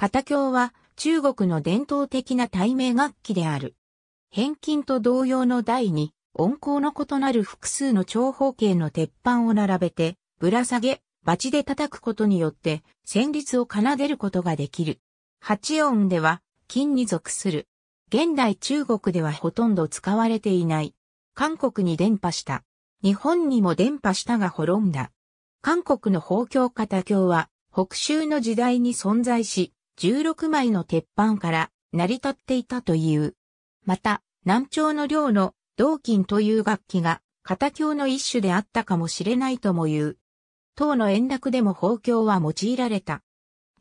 片教は中国の伝統的な対名楽器である。返金と同様の台に音高の異なる複数の長方形の鉄板を並べて、ぶら下げ、バチで叩くことによって旋律を奏でることができる。八音では金に属する。現代中国ではほとんど使われていない。韓国に伝播した。日本にも伝播したが滅んだ。韓国の法教片鏡は北州の時代に存在し、16枚の鉄板から成り立っていたという。また、南朝の寮の銅金という楽器が、片教の一種であったかもしれないとも言う。唐の円楽でも法教は用いられた。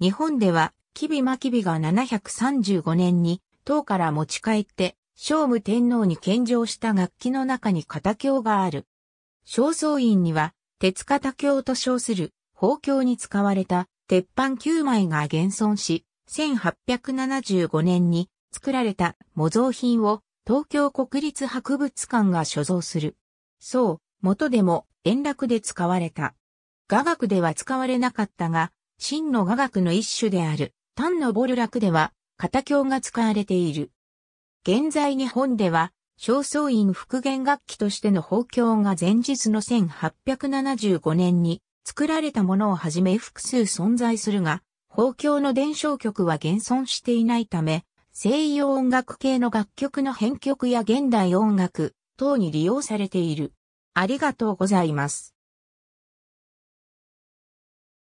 日本では、ビマキビが735年に、唐から持ち帰って、聖武天皇に献上した楽器の中に片教がある。正倉院には、鉄片教と称する、法教に使われた鉄板9枚が現存し、1875年に作られた模造品を東京国立博物館が所蔵する。そう、元でも円楽で使われた。雅楽では使われなかったが、真の雅楽の一種である、単のボル楽では、片教が使われている。現在日本では、正倉院復元楽器としての法教が前日の1875年に作られたものをはじめ複数存在するが、公共の伝承曲は現存していないため、西洋音楽系の楽曲の編曲や現代音楽等に利用されている。ありがとうございます。